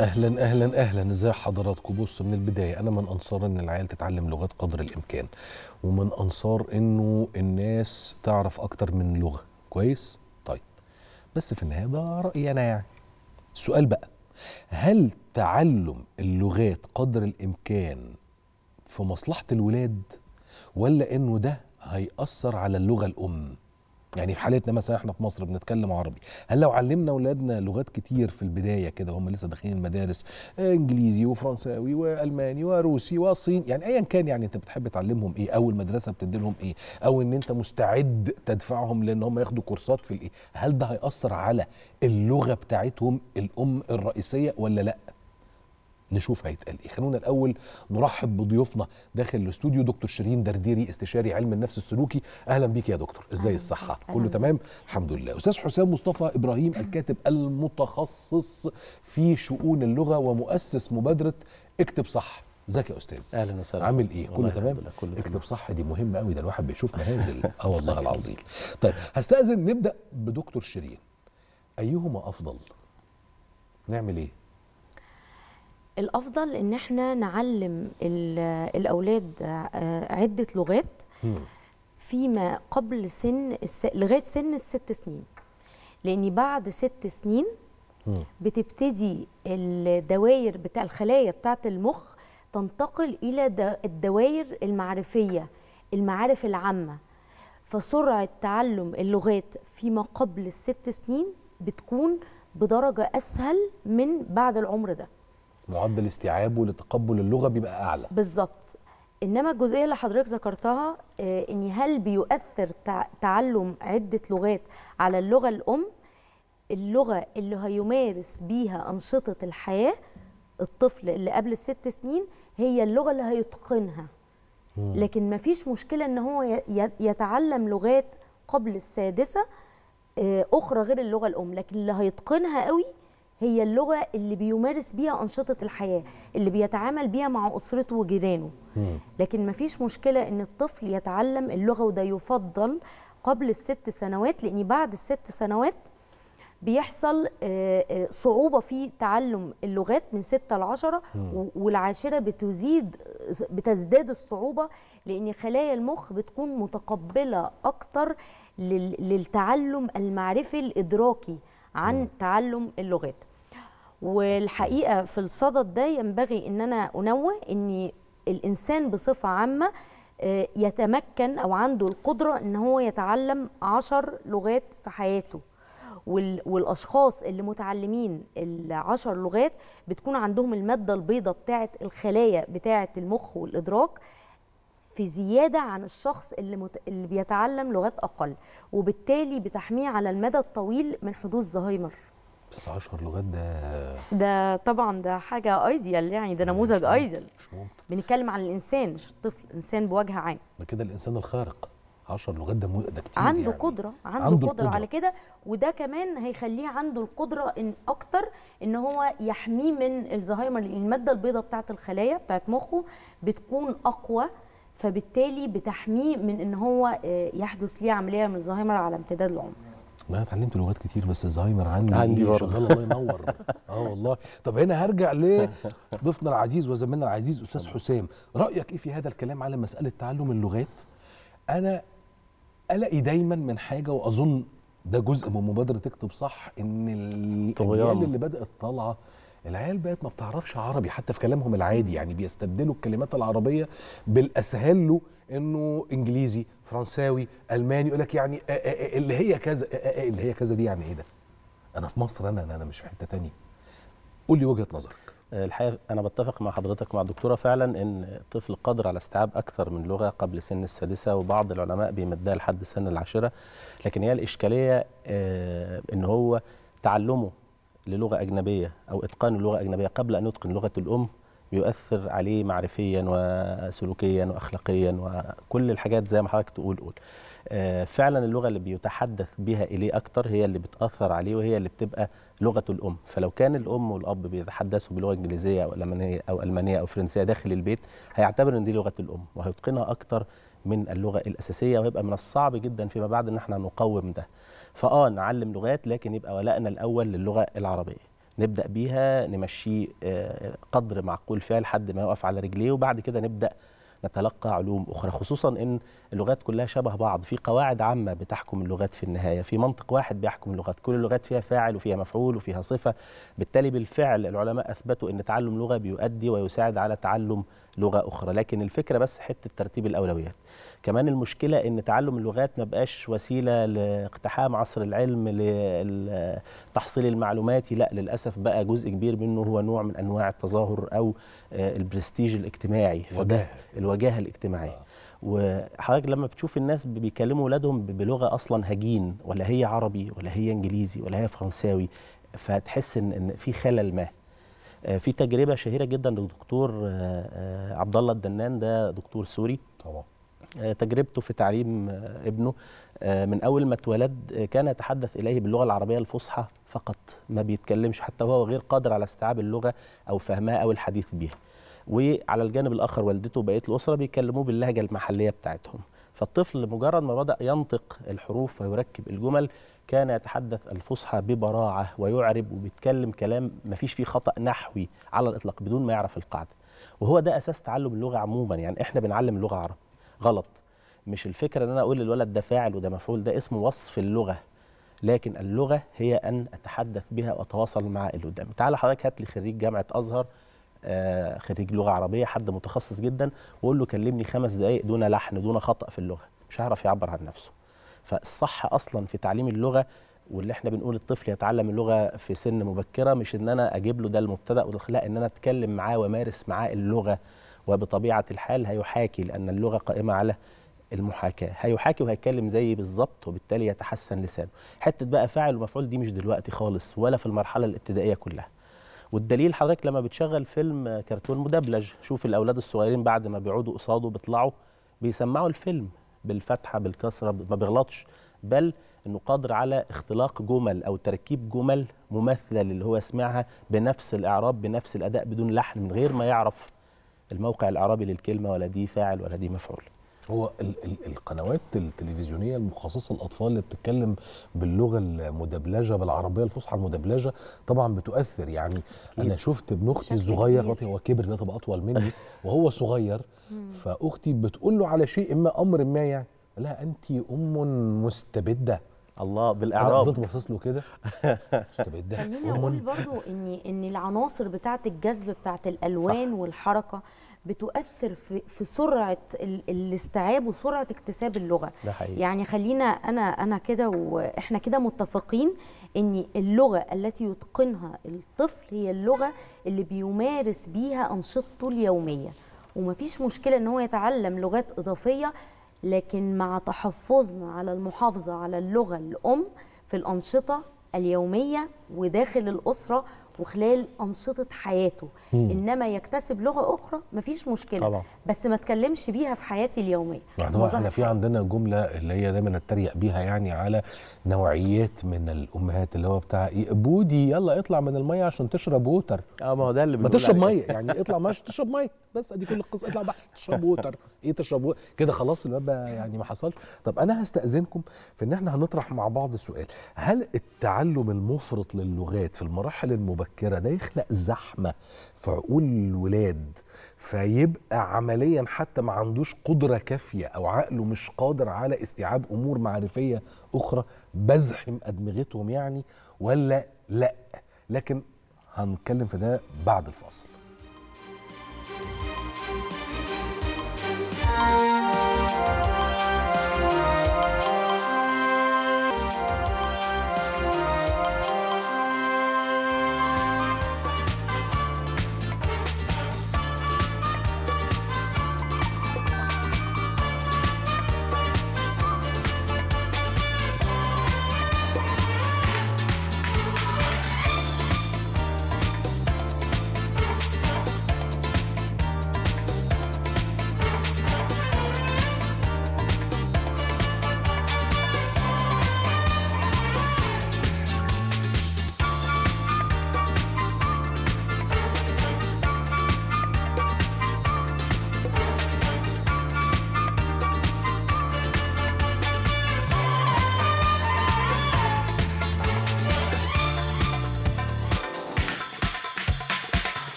اهلا اهلا اهلا ازي حضراتكم بص من البدايه انا من انصار ان العيال تتعلم لغات قدر الامكان ومن انصار انه الناس تعرف اكتر من لغه كويس طيب بس في النهايه ده رايي انا يعني السؤال بقى هل تعلم اللغات قدر الامكان في مصلحه الولاد ولا انه ده هيأثر على اللغه الام يعني في حالتنا مثلا احنا في مصر بنتكلم عربي هل لو علمنا اولادنا لغات كتير في البدايه كده وهم لسه داخلين المدارس انجليزي وفرنساوي والماني وروسي وصيني يعني ايا كان يعني انت بتحب تعلمهم ايه او المدرسه بتدي لهم ايه او ان انت مستعد تدفعهم لان هم ياخدوا كورسات في الايه هل ده هياثر على اللغه بتاعتهم الام الرئيسيه ولا لا نشوف هيتقال ايه خلونا الاول نرحب بضيوفنا داخل الاستوديو دكتور شيرين درديري استشاري علم النفس السلوكي اهلا بيك يا دكتور ازاي الصحه أهلاً. كله تمام الحمد لله استاذ حسام مصطفى ابراهيم الكاتب المتخصص في شؤون اللغه ومؤسس مبادره اكتب صح ازيك يا استاذ اهلا وسهلا عامل ايه كله تمام كله اكتب صح دي مهمه قوي ده الواحد بيشوف مهازل اه والله العظيم طيب هستاذن نبدا بدكتور شيرين ايهما افضل نعمل ايه الافضل ان احنا نعلم الاولاد آه، عده لغات فيما قبل سن الس... لغايه سن الست سنين لان بعد ست سنين بتبتدي الدوائر بتاع الخلايا بتاعه المخ تنتقل الى الدوائر المعرفيه المعارف العامه فسرعه تعلم اللغات فيما قبل الست سنين بتكون بدرجه اسهل من بعد العمر ده معدل استيعابه لتقبل اللغه بيبقى اعلى بالظبط انما الجزئيه اللي حضرتك ذكرتها آه، ان هل بيؤثر تعلم عده لغات على اللغه الام اللغه اللي هيمارس بيها انشطه الحياه الطفل اللي قبل الست سنين هي اللغه اللي هيتقنها لكن ما فيش مشكله ان هو يتعلم لغات قبل السادسه آه، اخرى غير اللغه الام لكن اللي هيتقنها قوي هي اللغه اللي بيمارس بيها انشطه الحياه اللي بيتعامل بيها مع اسرته وجيرانه لكن ما فيش مشكله ان الطفل يتعلم اللغه وده يفضل قبل الست سنوات لان بعد الست سنوات بيحصل آه، آه، صعوبة في تعلم اللغات من 6 ل 10 والعاشرة بتزيد بتزداد الصعوبة لأن خلايا المخ بتكون متقبلة أكتر للتعلم المعرفي الإدراكي عن تعلم اللغات والحقيقه في الصدد ده ينبغي ان انا انوه ان الانسان بصفه عامه آه، يتمكن او عنده القدره ان هو يتعلم عشر لغات في حياته والاشخاص اللي متعلمين العشر لغات بتكون عندهم الماده البيضاء بتاعه الخلايا بتاعه المخ والادراك في زياده عن الشخص اللي مت... اللي بيتعلم لغات اقل وبالتالي بتحميه على المدى الطويل من حدوث زهايمر بس 10 لغات ده ده طبعا ده حاجه ايديال يعني ده نموذج ايديال مش ممكن بنتكلم عن الانسان مش الطفل انسان بوجه عام ده كده الانسان الخارق 10 لغات ده ده كتير عنده يعني. قدره عنده, عنده قدره على كده وده كمان هيخليه عنده القدره ان اكتر ان هو يحميه من الزهايمر الماده البيضاء بتاعه الخلايا بتاعه مخه بتكون اقوى فبالتالي بتحميه من ان هو آه، يحدث ليه عمليه من الزهايمر على امتداد العمر والله اتعلمت لغات كتير بس الزهايمر عندي عندي إيه شغال الله ينور اه والله طب هنا هرجع لضيفنا العزيز وزميلنا العزيز استاذ حسام رايك ايه في هذا الكلام على مساله تعلم اللغات انا الاقي دايما من حاجه واظن ده جزء من مبادره تكتب صح ان الاجيال اللي بدات طالعه العيال بقت ما بتعرفش عربي حتى في كلامهم العادي يعني بيستبدلوا الكلمات العربيه بالاسهل له انه انجليزي فرنساوي الماني يقول لك يعني اللي هي كذا اللي هي كذا دي يعني ايه ده انا في مصر انا انا مش في حته تانية قول لي وجهه نظرك آه، الحقيقه انا بتفق مع حضرتك مع الدكتوره فعلا ان الطفل قادر على استيعاب اكثر من لغه قبل سن السادسه وبعض العلماء بيمدها لحد سن العاشره لكن هي الاشكاليه آه، ان هو تعلمه للغة أجنبية أو إتقان اللغة الأجنبية قبل أن يتقن لغة الأم بيؤثر عليه معرفيا وسلوكيا واخلاقيا وكل الحاجات زي ما حضرتك تقول قول آه، فعلا اللغه اللي بيتحدث بها اليه اكتر هي اللي بتاثر عليه وهي اللي بتبقى لغه الام فلو كان الام والاب بيتحدثوا بلغه انجليزيه او المانيه او المانيه او فرنسيه داخل البيت هيعتبر ان دي لغه الام وهيتقنها اكتر من اللغه الاساسيه وهيبقى من الصعب جدا فيما بعد ان احنا نقوم ده فاه نعلم لغات لكن يبقى ولائنا الاول للغه العربيه نبدا بيها نمشيه آه، قدر معقول فيها لحد ما يقف على رجليه وبعد كده نبدا نتلقى علوم اخرى خصوصا ان اللغات كلها شبه بعض في قواعد عامه بتحكم اللغات في النهايه في منطق واحد بيحكم اللغات كل اللغات فيها فاعل وفيها مفعول وفيها صفه بالتالي بالفعل العلماء اثبتوا ان تعلم لغه بيؤدي ويساعد على تعلم لغه اخرى لكن الفكره بس حته ترتيب الاولويات كمان المشكله ان تعلم اللغات ما بقاش وسيله لاقتحام عصر العلم للتحصيل المعلوماتي لا للاسف بقى جزء كبير منه هو نوع من انواع التظاهر او آه، البرستيج الاجتماعي فده الوجاهه الاجتماعيه آه. وحضرتك لما بتشوف الناس بيكلموا ولادهم بلغه اصلا هجين ولا هي عربي ولا هي انجليزي ولا هي فرنساوي فتحس ان في خلل ما آه، في تجربه شهيره جدا للدكتور عبد الله الدنان ده دكتور سوري طبعا آه، تجربته في تعليم آه، ابنه آه، من اول ما اتولد كان يتحدث اليه باللغه العربيه الفصحى فقط ما بيتكلمش حتى هو غير قادر على استيعاب اللغه او فهمها او الحديث بها وعلى الجانب الاخر والدته وبقيه الاسره بيكلموه باللهجه المحليه بتاعتهم فالطفل مجرد ما بدا ينطق الحروف ويركب الجمل كان يتحدث الفصحى ببراعه ويعرب وبيتكلم كلام ما فيش فيه خطا نحوي على الاطلاق بدون ما يعرف القاعده وهو ده اساس تعلم اللغه عموما يعني احنا بنعلم اللغه عربي غلط مش الفكره ان انا اقول للولد ده فاعل وده مفعول ده اسمه وصف اللغه لكن اللغه هي ان اتحدث بها واتواصل مع اللي قدامي تعالى حضرتك هات لي خريج جامعه ازهر آه خريج لغه عربيه حد متخصص جدا وقول له كلمني خمس دقائق دون لحن دون خطا في اللغه مش هيعرف يعبر عن نفسه فالصح اصلا في تعليم اللغه واللي احنا بنقول الطفل يتعلم اللغه في سن مبكره مش ان انا اجيب له ده المبتدا لا ان انا اتكلم معاه وامارس معاه اللغه وبطبيعه الحال هيحاكي لان اللغه قائمه على المحاكاه هيحاكي وهيتكلم زي بالظبط وبالتالي يتحسن لسانه حته بقى فاعل ومفعول دي مش دلوقتي خالص ولا في المرحله الابتدائيه كلها والدليل حضرتك لما بتشغل فيلم كرتون مدبلج شوف الاولاد الصغيرين بعد ما بيقعدوا قصاده بيطلعوا بيسمعوا الفيلم بالفتحه بالكسره ما بيغلطش بل انه قادر على اختلاق جمل او تركيب جمل مماثله للي هو سمعها بنفس الاعراب بنفس الاداء بدون لحن من غير ما يعرف الموقع العربي للكلمه ولا دي فاعل ولا دي مفعول هو القنوات التلفزيونيه المخصصه للاطفال اللي بتتكلم باللغه المدبلجه بالعربيه الفصحى المدبلجه طبعا بتؤثر يعني انا شفت ابن اختي الصغير هو كبر ده طب اطول مني وهو صغير فاختي بتقول له على شيء اما امر ما يعني لا انت ام مستبده الله بالاعراب انا فضلت باصص له كده استبعد ده خليني اقول برضو ان ان العناصر بتاعه الجذب بتاعه الالوان صح. والحركه بتؤثر في في سرعه الاستيعاب وسرعه اكتساب اللغه ده حقيقي. يعني خلينا انا انا كده واحنا كده متفقين ان اللغه التي يتقنها الطفل هي اللغه اللي بيمارس بيها انشطته اليوميه ومفيش مشكله ان هو يتعلم لغات اضافيه لكن مع تحفظنا على المحافظة على اللغة الأم في الأنشطة اليومية وداخل الأسرة وخلال أنشطة حياته مم. إنما يكتسب لغة أخرى مفيش مشكلة طبعا. بس ما تكلمش بيها في حياتي اليومية احنا في عندنا جملة اللي هي دايما اتريق بيها يعني على نوعيات من الأمهات اللي هو بتاع إيه، بودي يلا اطلع من المية عشان تشرب ووتر اه ما هو ده اللي ما تشرب مية يعني اطلع ماشي تشرب مية بس ادي كل القصه اطلع بحر تشرب ووتر ايه تشرب ووتر كده خلاص الباب يعني ما حصلش طب انا هستاذنكم في ان احنا هنطرح مع بعض سؤال هل التعلم المفرط للغات في المراحل المبكره ده يخلق زحمه في عقول الولاد فيبقى عمليا حتى ما عندوش قدره كافيه او عقله مش قادر على استيعاب امور معرفيه اخرى بزحم ادمغتهم يعني ولا لا لكن هنتكلم في ده بعد الفاصل Música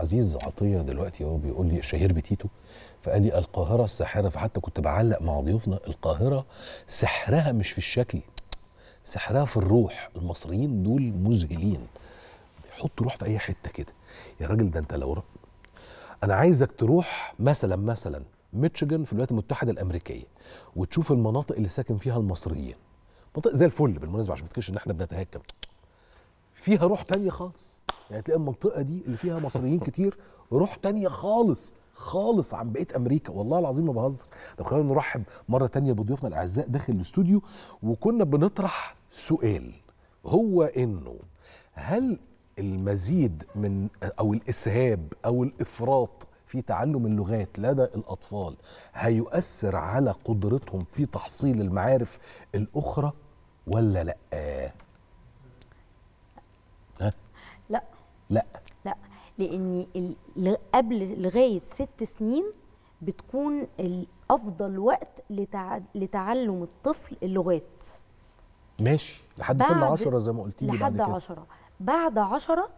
عزيز عطيه دلوقتي هو بيقول لي الشهير بتيتو فقال لي القاهره الساحره فحتى كنت بعلق مع ضيوفنا القاهره سحرها مش في الشكل سحرها في الروح المصريين دول مذهلين بيحطوا روح في اي حته كده يا راجل ده انت لو رأ... انا عايزك تروح مثلا مثلا ميتشيجن في الولايات المتحده الامريكيه وتشوف المناطق اللي ساكن فيها المصريين منطقه زي الفل بالمناسبه عشان ما تفكرش ان احنا بنتهكم فيها روح تانية خالص يعني هتلاقي المنطقه دي اللي فيها مصريين كتير روح تانية خالص خالص عن بقيه امريكا والله العظيم ما بهزر طب خلينا نرحب مره تانية بضيوفنا الاعزاء داخل الاستوديو وكنا بنطرح سؤال هو انه هل المزيد من او الاسهاب او الافراط في تعلم اللغات لدى الاطفال هيؤثر على قدرتهم في تحصيل المعارف الاخرى ولا لا ها لا لا لان قبل لغايه ست سنين بتكون افضل وقت لتعلم الطفل اللغات ماشي لحد سن 10 زي ما قلتي لحد 10 بعد 10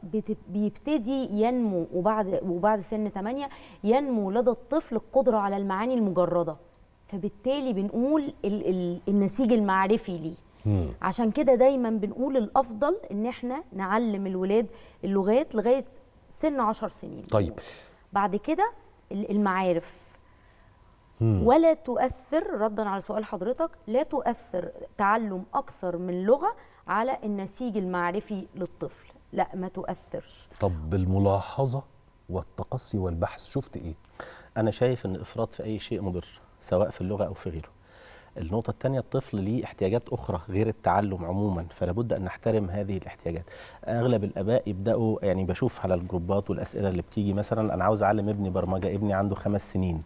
بيبتدي ينمو وبعد وبعد سن 8 ينمو لدى الطفل القدره على المعاني المجرده فبالتالي بنقول النسيج المعرفي ليه مم. عشان كده دايما بنقول الافضل ان احنا نعلم الولاد اللغات لغايه سن 10 سنين طيب بعد كده المعارف مم. ولا تؤثر ردا على سؤال حضرتك لا تؤثر تعلم اكثر من لغه على النسيج المعرفي للطفل لا ما تؤثرش طب بالملاحظه والتقصي والبحث شفت ايه انا شايف ان افراط في اي شيء مضر سواء في اللغه او في غيره النقطة الثانية الطفل ليه احتياجات أخرى غير التعلم عموما فلابد أن نحترم هذه الاحتياجات أغلب الآباء يبدأوا يعني بشوف على الجروبات والأسئلة اللي بتيجي مثلا أنا عاوز أعلم ابني برمجة ابني عنده خمس سنين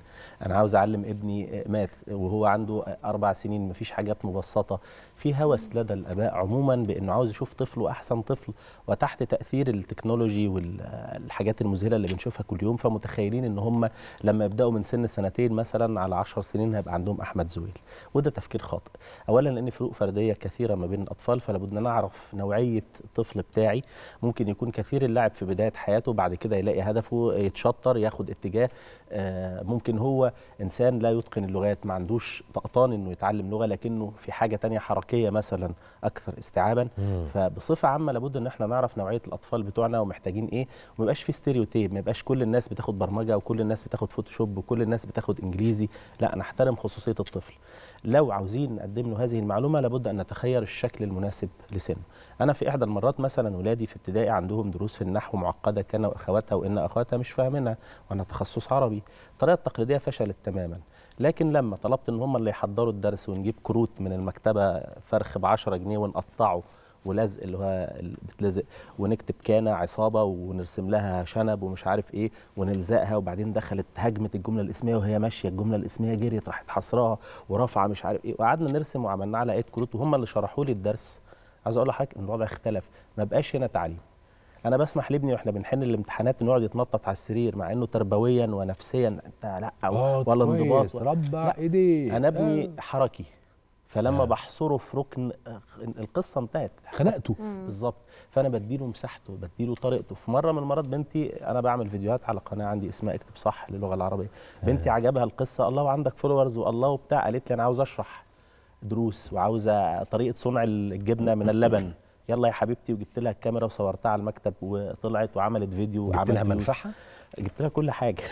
انا عاوز اعلم ابني ماث وهو عنده اربع سنين مفيش حاجات مبسطه في هوس لدى الاباء عموما بانه عاوز يشوف طفله احسن طفل وتحت تاثير التكنولوجي والحاجات المذهله اللي بنشوفها كل يوم فمتخيلين ان هم لما يبداوا من سن سنتين مثلا على 10 سنين هيبقى عندهم احمد زويل وده تفكير خاطئ اولا لان فروق فرديه كثيره ما بين الاطفال فلا بد نعرف نوعيه الطفل بتاعي ممكن يكون كثير اللعب في بدايه حياته بعد كده يلاقي هدفه يتشطر ياخد اتجاه آه، ممكن هو هو انسان لا يتقن اللغات ما عندوش طقطان انه يتعلم لغه لكنه في حاجه تانية حركيه مثلا اكثر استيعابا فبصفه عامه لابد ان احنا نعرف نوعيه الاطفال بتوعنا ومحتاجين ايه وما يبقاش في ستيريوتيب ما يبقاش كل الناس بتاخد برمجه وكل الناس بتاخد فوتوشوب وكل الناس بتاخد انجليزي لا نحترم خصوصيه الطفل لو عاوزين نقدم له هذه المعلومه لابد ان نتخير الشكل المناسب لسنه انا في احدى المرات مثلا ولادي في ابتدائي عندهم دروس في النحو معقده كان واخواتها وان اخواتها مش فاهمينها وانا تخصص عربي الطريقه التقليديه فشلت تماما لكن لما طلبت ان هم اللي يحضروا الدرس ونجيب كروت من المكتبه فرخ ب 10 جنيه ونقطعه ولزق اللي هو بتلزق ونكتب كان عصابه ونرسم لها شنب ومش عارف ايه ونلزقها وبعدين دخلت هجمه الجمله الاسميه وهي ماشيه الجمله الاسميه جريت راحت حصراها ورافعه مش عارف ايه وقعدنا نرسم وعملنا على ايد كروت وهم اللي شرحوا لي الدرس عايز اقول لحضرتك ان الوضع اختلف ما بقاش هنا تعليم انا بسمح لابني واحنا بنحن الامتحانات انه يقعد يتنطط على السرير مع انه تربويا ونفسيا انت لا آه، ولا انضباط ربع ايديه انا ابني آه. حركي فلما آه. بحصره في ركن آه، القصه انتهت خنقته بالظبط فانا بديله مساحته بديله طريقته في مره من المرات بنتي انا بعمل فيديوهات على قناه عندي اسمها اكتب صح للغه العربيه آه. بنتي عجبها القصه الله وعندك فولورز والله وبتاع قالت لي انا عاوز اشرح دروس وعاوزه طريقه صنع الجبنه من اللبن يلا يا حبيبتي وجبت لها الكاميرا وصورتها على المكتب وطلعت وعملت فيديو وعملت لها منفعه جبت لها كل حاجه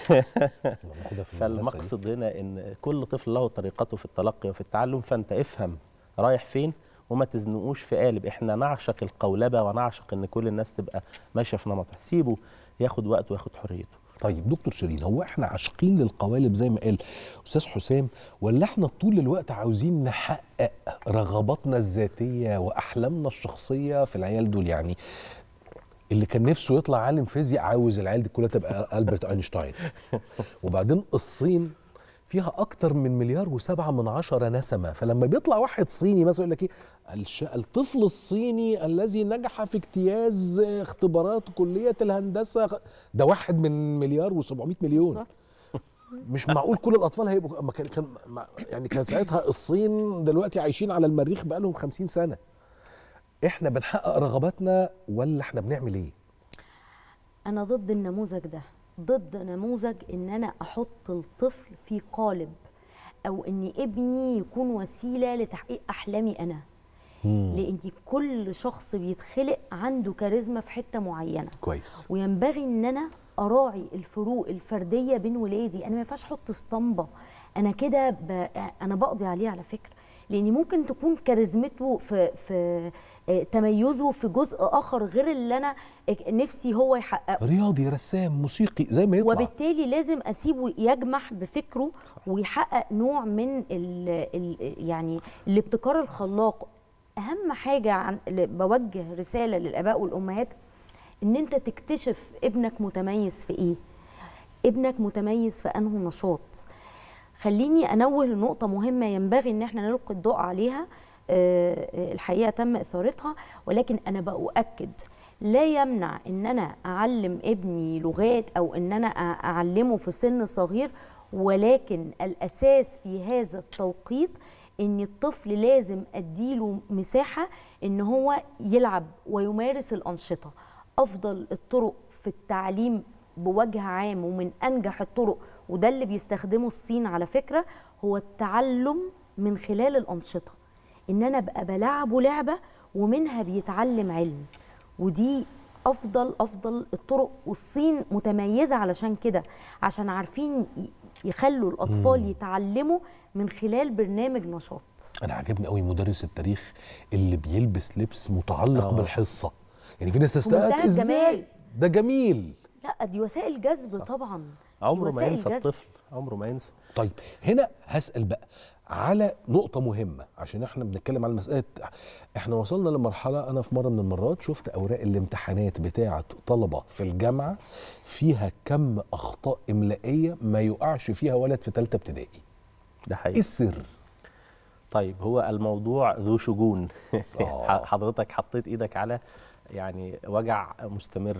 فالمقصد هنا ان كل طفل له طريقته في التلقي وفي التعلم فانت افهم رايح فين وما تزنقوش في قالب احنا نعشق القولبه ونعشق ان كل الناس تبقى ماشيه في نمطها سيبه ياخد وقته وياخد حريته طيب دكتور شيرين هو احنا عاشقين للقوالب زي ما قال استاذ حسام ولا احنا طول الوقت عاوزين نحقق رغباتنا الذاتيه واحلامنا الشخصيه في العيال دول يعني اللي كان نفسه يطلع عالم فيزياء عاوز العيال دي كلها تبقى البرت اينشتاين وبعدين الصين فيها اكتر من مليار وسبعة من عشرة نسمة فلما بيطلع واحد صيني مثلا يقول لك ايه الطفل الصيني الذي نجح في اجتياز اختبارات كلية الهندسة ده واحد من مليار و700 مليون مش معقول كل الاطفال هيبقوا كان يعني كان ساعتها الصين دلوقتي عايشين على المريخ بقالهم 50 سنه احنا بنحقق رغباتنا ولا احنا بنعمل ايه انا ضد النموذج ده ضد نموذج ان انا احط الطفل في قالب او ان ابني يكون وسيله لتحقيق احلامي انا لان كل شخص بيتخلق عنده كاريزما في حته معينه كويس وينبغي ان انا اراعي الفروق الفرديه بين ولادي انا ما ينفعش احط اسطمبه انا كده ب... انا بقضي عليه على فكره لان ممكن تكون كاريزمته في في آه، تميزه في جزء اخر غير اللي انا آه، نفسي هو يحققه رياضي رسام موسيقي زي ما يطلع وبالتالي لازم اسيبه يجمح بفكره ويحقق نوع من الـ الـ يعني الابتكار الخلاق اهم حاجه عن بوجه رساله للاباء والامهات ان انت تكتشف ابنك متميز في ايه ابنك متميز في انه نشاط خليني انوه لنقطه مهمه ينبغي ان احنا نلقي الضوء عليها آه، آه، الحقيقه تم اثارتها ولكن انا باؤكد لا يمنع ان انا اعلم ابني لغات او ان انا اعلمه في سن صغير ولكن الاساس في هذا التوقيت ان الطفل لازم اديله مساحه ان هو يلعب ويمارس الانشطه افضل الطرق في التعليم بوجه عام ومن انجح الطرق وده اللي بيستخدمه الصين على فكره هو التعلم من خلال الانشطه ان انا ابقى بلعبه لعبه ومنها بيتعلم علم ودي افضل افضل الطرق والصين متميزه علشان كده عشان عارفين يخلوا الاطفال مم. يتعلموا من خلال برنامج نشاط انا عاجبني قوي مدرس التاريخ اللي بيلبس لبس متعلق أوه. بالحصه يعني في ناس تستقعد ازاي ده جميل لا دي وسائل جذب طبعا عمره ما ينسى جزء. الطفل عمره ما ينسى طيب هنا هسال بقى على نقطه مهمه عشان احنا بنتكلم على مساله احنا وصلنا لمرحله انا في مره من المرات شفت اوراق الامتحانات بتاعه طلبه في الجامعه فيها كم اخطاء املائيه ما يقعش فيها ولد في ثالثه ابتدائي ده حقيقي ايه السر طيب هو الموضوع ذو شجون آه. حضرتك حطيت ايدك على يعني وجع مستمر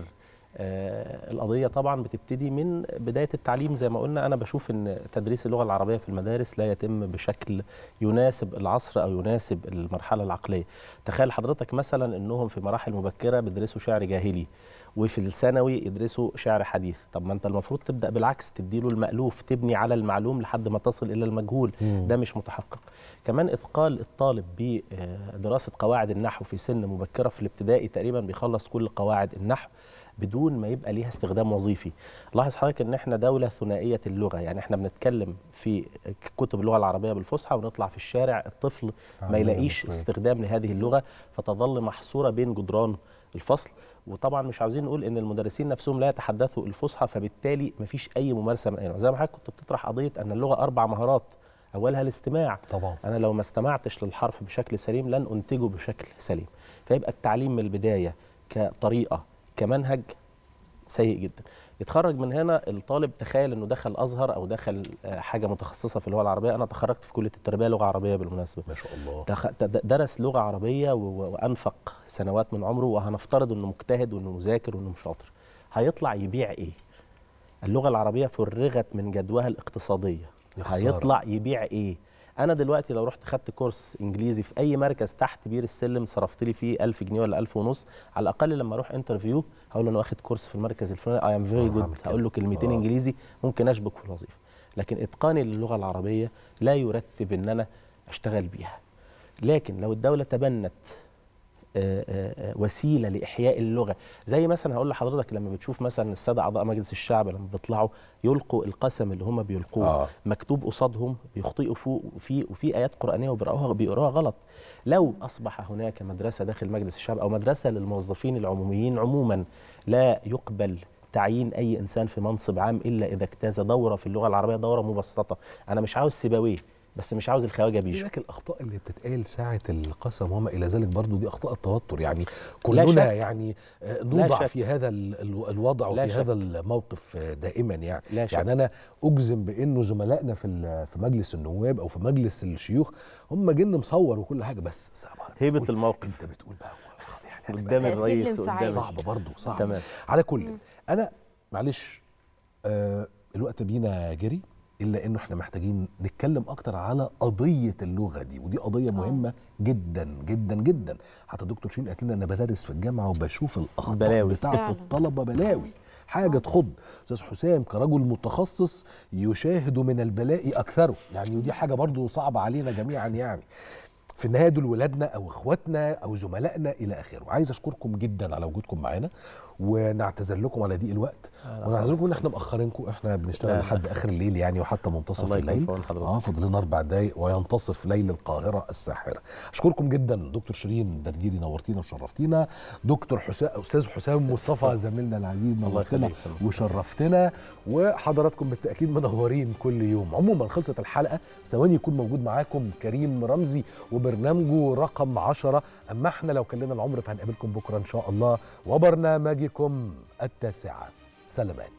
آه، القضيه طبعا بتبتدي من بدايه التعليم زي ما قلنا انا بشوف ان تدريس اللغه العربيه في المدارس لا يتم بشكل يناسب العصر او يناسب المرحله العقليه تخيل حضرتك مثلا انهم في مراحل مبكره بيدرسوا شعر جاهلي وفي الثانوي يدرسوا شعر حديث طب ما انت المفروض تبدا بالعكس تديله المالوف تبني على المعلوم لحد ما تصل الى المجهول مم. ده مش متحقق كمان اثقال الطالب بدراسه قواعد النحو في سن مبكره في الابتدائي تقريبا بيخلص كل قواعد النحو بدون ما يبقى ليها استخدام وظيفي لاحظ حضرتك ان احنا دوله ثنائيه اللغه يعني احنا بنتكلم في كتب اللغه العربيه بالفصحى ونطلع في الشارع الطفل ما يلاقيش استخدام لهذه اللغه فتظل محصوره بين جدران الفصل وطبعا مش عاوزين نقول ان المدرسين نفسهم لا يتحدثوا الفصحى فبالتالي ما فيش اي ممارسه من أي نوع زي ما حضرتك كنت بتطرح قضيه ان اللغه اربع مهارات اولها الاستماع طبعا انا لو ما استمعتش للحرف بشكل سليم لن انتجه بشكل سليم فيبقى التعليم من البدايه كطريقه كمنهج سيء جدا يتخرج من هنا الطالب تخيل انه دخل ازهر او دخل آه، حاجه متخصصه في اللغه العربيه انا تخرجت في كليه التربيه لغه عربيه بالمناسبه ما شاء الله درس لغه عربيه وانفق سنوات من عمره وهنفترض انه مجتهد وانه مذاكر وانه شاطر هيطلع يبيع ايه اللغه العربيه فرغت من جدواها الاقتصاديه هيطلع يبيع ايه انا دلوقتي لو رحت خدت كورس انجليزي في اي مركز تحت بير السلم صرفت لي فيه 1000 جنيه ولا 1000 ونص على الاقل لما اروح انترفيو هقول انا واخد كورس في المركز الفلاني اي ام فيري جود هقول له كلمتين أوه. انجليزي ممكن اشبك في الوظيفه لكن اتقاني للغه العربيه لا يرتب ان انا اشتغل بيها لكن لو الدوله تبنت آه، آه، آه، وسيله لاحياء اللغه زي مثلا هقول لحضرتك لما بتشوف مثلا الساده اعضاء مجلس الشعب لما بيطلعوا يلقوا القسم اللي هم بيلقوه آه. مكتوب قصادهم بيخطئوا فيه وفي وفي ايات قرانيه وبيقراوها بيقراها غلط لو اصبح هناك مدرسه داخل مجلس الشعب او مدرسه للموظفين العموميين عموما لا يقبل تعيين اي انسان في منصب عام الا اذا اجتاز دوره في اللغه العربيه دوره مبسطه انا مش عاوز سيبويه بس مش عاوز الخواجه بيشو لكن الاخطاء اللي بتتقال ساعه القسم وما الى ذلك برضه دي اخطاء التوتر يعني كلنا يعني نوضع في هذا الوضع وفي هذا الموقف دائما يعني لا شك. يعني انا اجزم بانه زملائنا في في مجلس النواب او في مجلس الشيوخ هم جن مصور وكل حاجه بس صعبة هيبه الموقف انت بتقول بقى يعني قدام الرئيس قدام صعب برضه صعب تمام على كل انا معلش آه الوقت بينا جري الا انه احنا محتاجين نتكلم اكتر على قضيه اللغه دي ودي قضيه آه. مهمه جدا جدا جدا حتى دكتور شيرين قالت لنا انا بدرس في الجامعه وبشوف الاخطاء بتاعه الطلبه بلاوي حاجه تخض استاذ حسام كرجل متخصص يشاهد من البلاء اكثره يعني ودي حاجه برضو صعبه علينا جميعا يعني في النهايه دول ولادنا او اخواتنا او زملائنا الى اخره عايز اشكركم جدا على وجودكم معانا ونعتذر لكم على ضيق الوقت آه، ونعتذر لكم ان احنا مأخرينكم احنا بنشتغل لحد اخر الليل يعني وحتى منتصف الليل اه فاضل لنا اربع دقائق وينتصف ليل القاهره الساحره اشكركم جدا دكتور شيرين درديري نورتينا وشرفتينا دكتور حسام استاذ حسام مصطفى زميلنا العزيز نورتنا وشرفتنا وحضراتكم بالتاكيد منورين كل يوم عموما خلصت الحلقه ثواني يكون موجود معاكم كريم رمزي وبرنامجه رقم 10 اما احنا لو كان لنا العمر فهنقابلكم بكره ان شاء الله وبرنامج موعدكم التاسعة سلامات